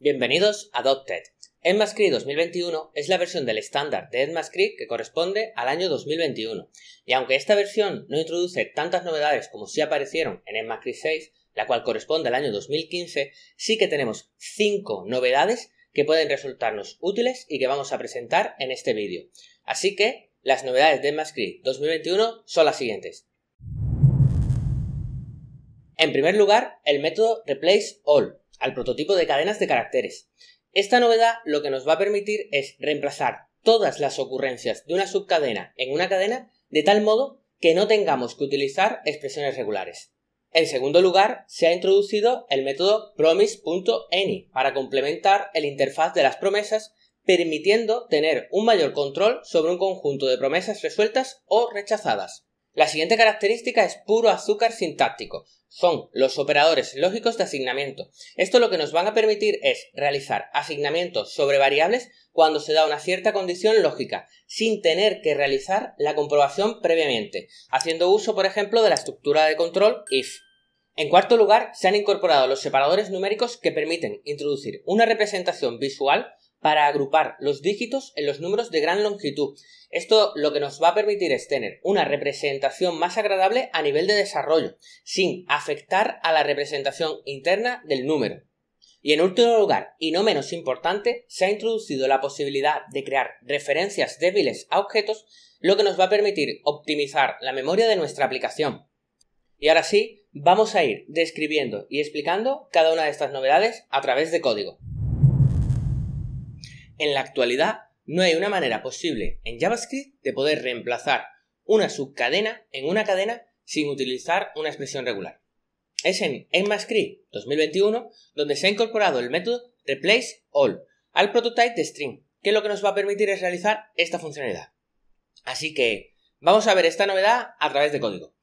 Bienvenidos a Dotted. ECMAScript 2021 es la versión del estándar de ECMAScript que corresponde al año 2021. Y aunque esta versión no introduce tantas novedades como si aparecieron en ECMAScript 6, la cual corresponde al año 2015, sí que tenemos 5 novedades que pueden resultarnos útiles y que vamos a presentar en este vídeo. Así que las novedades de ECMAScript 2021 son las siguientes. En primer lugar, el método replace-all al prototipo de cadenas de caracteres. Esta novedad lo que nos va a permitir es reemplazar todas las ocurrencias de una subcadena en una cadena de tal modo que no tengamos que utilizar expresiones regulares. En segundo lugar, se ha introducido el método promise.any para complementar el interfaz de las promesas permitiendo tener un mayor control sobre un conjunto de promesas resueltas o rechazadas. La siguiente característica es puro azúcar sintáctico. Son los operadores lógicos de asignamiento. Esto lo que nos van a permitir es realizar asignamientos sobre variables cuando se da una cierta condición lógica, sin tener que realizar la comprobación previamente, haciendo uso, por ejemplo, de la estructura de control if. En cuarto lugar, se han incorporado los separadores numéricos que permiten introducir una representación visual para agrupar los dígitos en los números de gran longitud. Esto lo que nos va a permitir es tener una representación más agradable a nivel de desarrollo, sin afectar a la representación interna del número. Y en último lugar, y no menos importante, se ha introducido la posibilidad de crear referencias débiles a objetos, lo que nos va a permitir optimizar la memoria de nuestra aplicación. Y ahora sí, vamos a ir describiendo y explicando cada una de estas novedades a través de código. En la actualidad, no hay una manera posible en JavaScript de poder reemplazar una subcadena en una cadena sin utilizar una expresión regular. Es en ECMAScript 2021 donde se ha incorporado el método replaceAll al prototype de string, que lo que nos va a permitir es realizar esta funcionalidad. Así que vamos a ver esta novedad a través de código.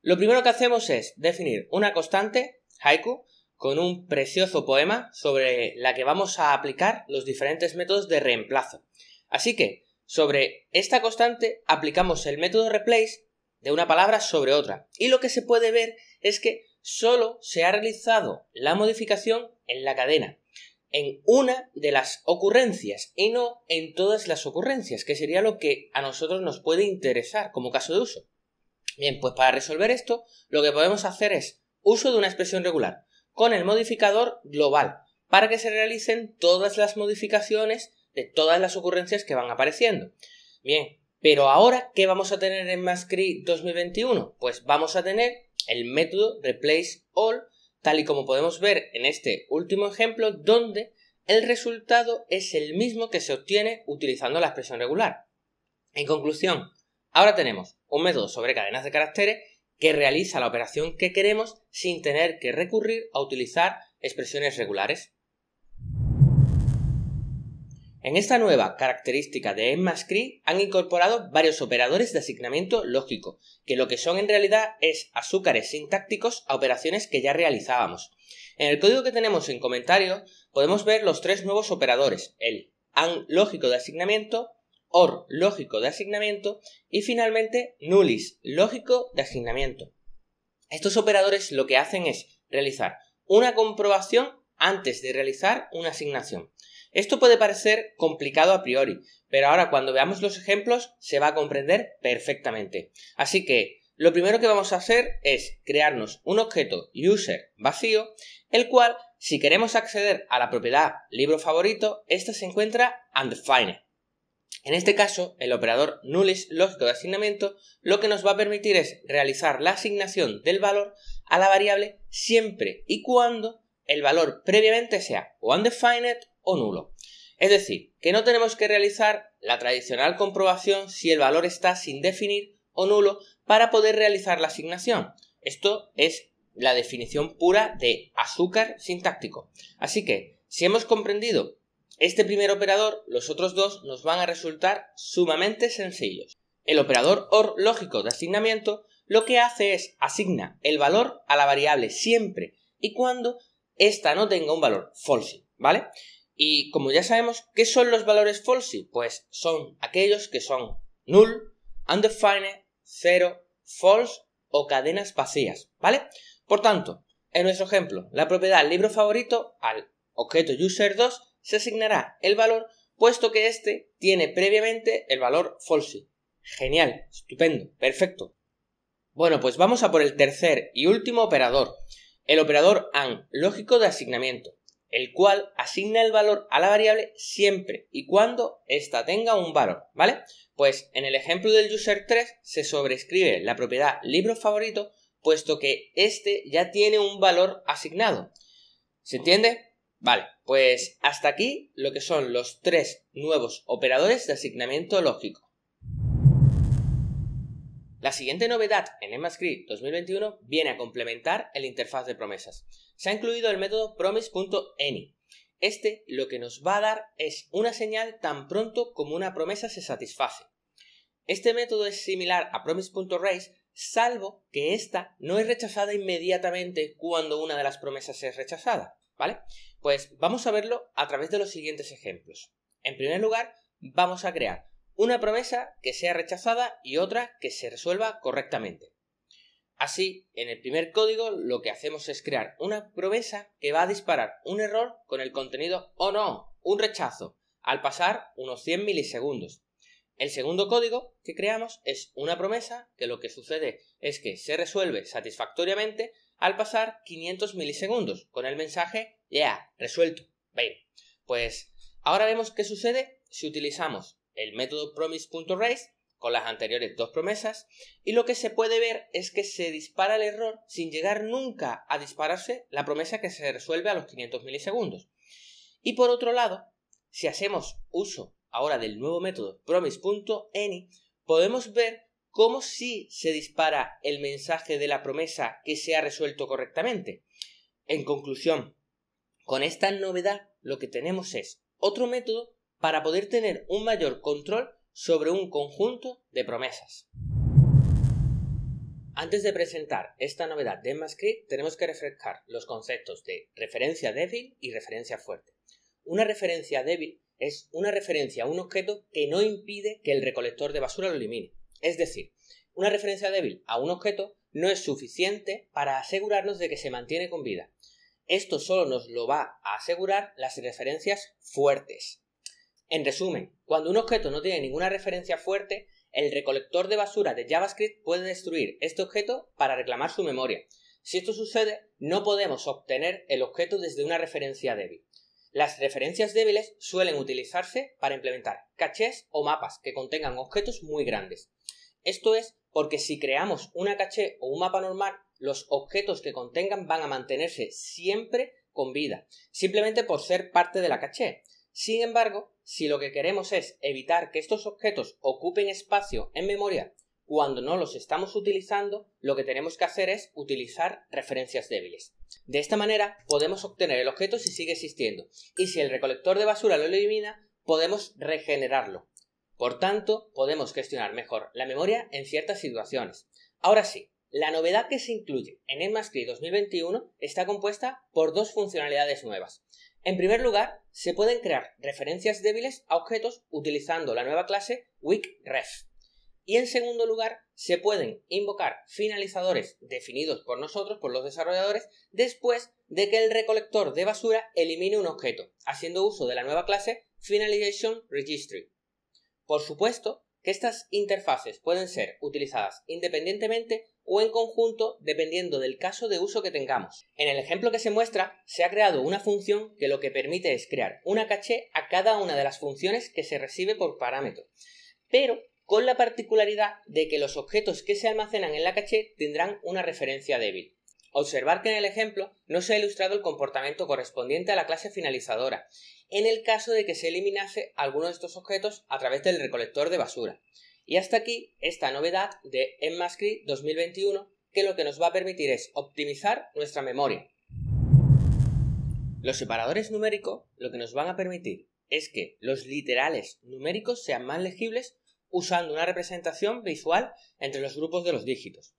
Lo primero que hacemos es definir una constante haiku con un precioso poema sobre la que vamos a aplicar los diferentes métodos de reemplazo. Así que, sobre esta constante aplicamos el método replace de una palabra sobre otra. Y lo que se puede ver es que solo se ha realizado la modificación en la cadena, en una de las ocurrencias y no en todas las ocurrencias, que sería lo que a nosotros nos puede interesar como caso de uso. Bien, pues para resolver esto, lo que podemos hacer es uso de una expresión regular con el modificador global para que se realicen todas las modificaciones de todas las ocurrencias que van apareciendo. Bien, pero ahora, ¿qué vamos a tener en MASCRI 2021? Pues vamos a tener el método replaceAll, tal y como podemos ver en este último ejemplo, donde el resultado es el mismo que se obtiene utilizando la expresión regular. En conclusión, ahora tenemos un método sobre cadenas de caracteres que realiza la operación que queremos sin tener que recurrir a utilizar expresiones regulares. En esta nueva característica de ECMAScript han incorporado varios operadores de asignamiento lógico, que lo que son en realidad es azúcares sintácticos a operaciones que ya realizábamos. En el código que tenemos en comentario podemos ver los tres nuevos operadores, el AND lógico de asignamiento, OR lógico de asignamiento y finalmente NULLIS lógico de asignamiento. Estos operadores lo que hacen es realizar una comprobación antes de realizar una asignación. Esto puede parecer complicado a priori, pero ahora cuando veamos los ejemplos se va a comprender perfectamente. Así que lo primero que vamos a hacer es crearnos un objeto user vacío, el cual si queremos acceder a la propiedad libro favorito, esta se encuentra undefined. En este caso, el operador nullish lógico de asignamiento lo que nos va a permitir es realizar la asignación del valor a la variable siempre y cuando el valor previamente sea undefined o nulo. Es decir, que no tenemos que realizar la tradicional comprobación si el valor está sin definir o nulo para poder realizar la asignación. Esto es la definición pura de azúcar sintáctico. Así que, si hemos comprendido este primer operador, los otros dos nos van a resultar sumamente sencillos. El operador OR lógico de asignamiento lo que hace es asigna el valor a la variable siempre y cuando ésta no tenga un valor false, ¿vale? Y como ya sabemos, ¿qué son los valores false? Pues son aquellos que son null, undefined, cero, false o cadenas vacías, ¿vale? Por tanto, en nuestro ejemplo, la propiedad libro favorito al objeto user2 se asignará el valor puesto que éste tiene previamente el valor false. Genial, estupendo, perfecto. Bueno, pues vamos a por el tercer y último operador, el operador AND, lógico de asignamiento, el cual asigna el valor a la variable siempre y cuando ésta tenga un valor, ¿vale? Pues en el ejemplo del user 3 se sobrescribe la propiedad libro favorito puesto que éste ya tiene un valor asignado. ¿Se entiende? Vale, pues hasta aquí lo que son los tres nuevos operadores de asignamiento lógico. La siguiente novedad en MScript 2021 viene a complementar el interfaz de promesas. Se ha incluido el método promise.any. Este lo que nos va a dar es una señal tan pronto como una promesa se satisface. Este método es similar a promise.raise, salvo que esta no es rechazada inmediatamente cuando una de las promesas es rechazada. Pues vamos a verlo a través de los siguientes ejemplos. En primer lugar, vamos a crear una promesa que sea rechazada y otra que se resuelva correctamente. Así, en el primer código lo que hacemos es crear una promesa que va a disparar un error con el contenido o oh, no, un rechazo, al pasar unos 100 milisegundos. El segundo código que creamos es una promesa que lo que sucede es que se resuelve satisfactoriamente al pasar 500 milisegundos con el mensaje ya resuelto. Bien, pues ahora vemos qué sucede si utilizamos el método promise.raise con las anteriores dos promesas y lo que se puede ver es que se dispara el error sin llegar nunca a dispararse la promesa que se resuelve a los 500 milisegundos. Y por otro lado, si hacemos uso ahora del nuevo método promise.any, podemos ver cómo si se dispara el mensaje de la promesa que se ha resuelto correctamente. En conclusión, con esta novedad lo que tenemos es otro método para poder tener un mayor control sobre un conjunto de promesas. Antes de presentar esta novedad de JavaScript tenemos que refrescar los conceptos de referencia débil y referencia fuerte. Una referencia débil es una referencia a un objeto que no impide que el recolector de basura lo elimine. Es decir, una referencia débil a un objeto no es suficiente para asegurarnos de que se mantiene con vida. Esto solo nos lo va a asegurar las referencias fuertes. En resumen, cuando un objeto no tiene ninguna referencia fuerte, el recolector de basura de JavaScript puede destruir este objeto para reclamar su memoria. Si esto sucede, no podemos obtener el objeto desde una referencia débil. Las referencias débiles suelen utilizarse para implementar cachés o mapas que contengan objetos muy grandes. Esto es porque si creamos una caché o un mapa normal, los objetos que contengan van a mantenerse siempre con vida, simplemente por ser parte de la caché. Sin embargo, si lo que queremos es evitar que estos objetos ocupen espacio en memoria cuando no los estamos utilizando, lo que tenemos que hacer es utilizar referencias débiles. De esta manera podemos obtener el objeto si sigue existiendo y si el recolector de basura lo elimina, podemos regenerarlo. Por tanto, podemos gestionar mejor la memoria en ciertas situaciones. Ahora sí, la novedad que se incluye en ECMAScript 2021 está compuesta por dos funcionalidades nuevas. En primer lugar, se pueden crear referencias débiles a objetos utilizando la nueva clase WeakRef. Y en segundo lugar, se pueden invocar finalizadores definidos por nosotros, por los desarrolladores, después de que el recolector de basura elimine un objeto, haciendo uso de la nueva clase Finalization Registry. Por supuesto que estas interfaces pueden ser utilizadas independientemente o en conjunto dependiendo del caso de uso que tengamos. En el ejemplo que se muestra, se ha creado una función que lo que permite es crear una caché a cada una de las funciones que se recibe por parámetro, pero con la particularidad de que los objetos que se almacenan en la caché tendrán una referencia débil. Observar que en el ejemplo no se ha ilustrado el comportamiento correspondiente a la clase finalizadora en el caso de que se eliminase alguno de estos objetos a través del recolector de basura. Y hasta aquí esta novedad de enmascrit 2021 que lo que nos va a permitir es optimizar nuestra memoria. Los separadores numéricos lo que nos van a permitir es que los literales numéricos sean más legibles usando una representación visual entre los grupos de los dígitos.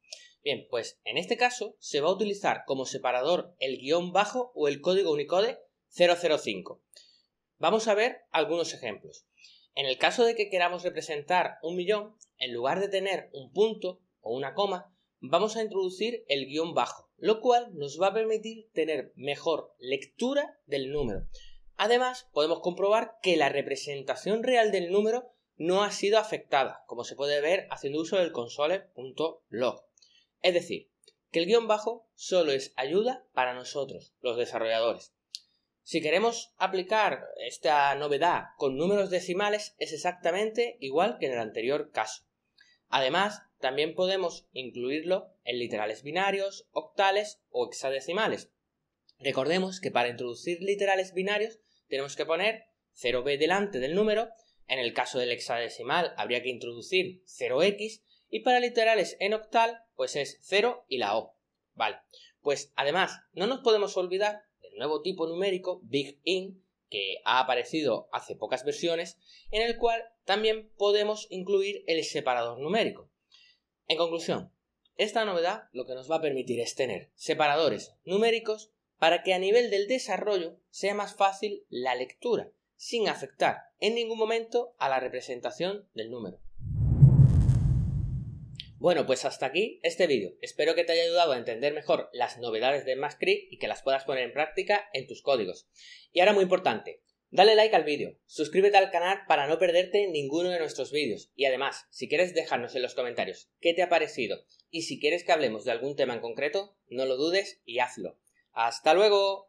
Bien, pues en este caso se va a utilizar como separador el guión bajo o el código Unicode 005. Vamos a ver algunos ejemplos. En el caso de que queramos representar un millón, en lugar de tener un punto o una coma, vamos a introducir el guión bajo, lo cual nos va a permitir tener mejor lectura del número. Además, podemos comprobar que la representación real del número no ha sido afectada, como se puede ver haciendo uso del console.log. Es decir, que el guión bajo solo es ayuda para nosotros, los desarrolladores. Si queremos aplicar esta novedad con números decimales es exactamente igual que en el anterior caso. Además, también podemos incluirlo en literales binarios, octales o hexadecimales. Recordemos que para introducir literales binarios tenemos que poner 0b delante del número, en el caso del hexadecimal habría que introducir 0x y para literales en octal pues es 0 y la o. Vale, pues además no nos podemos olvidar nuevo tipo numérico, Big In, que ha aparecido hace pocas versiones, en el cual también podemos incluir el separador numérico. En conclusión, esta novedad lo que nos va a permitir es tener separadores numéricos para que a nivel del desarrollo sea más fácil la lectura, sin afectar en ningún momento a la representación del número. Bueno, pues hasta aquí este vídeo. Espero que te haya ayudado a entender mejor las novedades de Mascri y que las puedas poner en práctica en tus códigos. Y ahora muy importante, dale like al vídeo, suscríbete al canal para no perderte ninguno de nuestros vídeos y además, si quieres dejarnos en los comentarios qué te ha parecido y si quieres que hablemos de algún tema en concreto, no lo dudes y hazlo. ¡Hasta luego!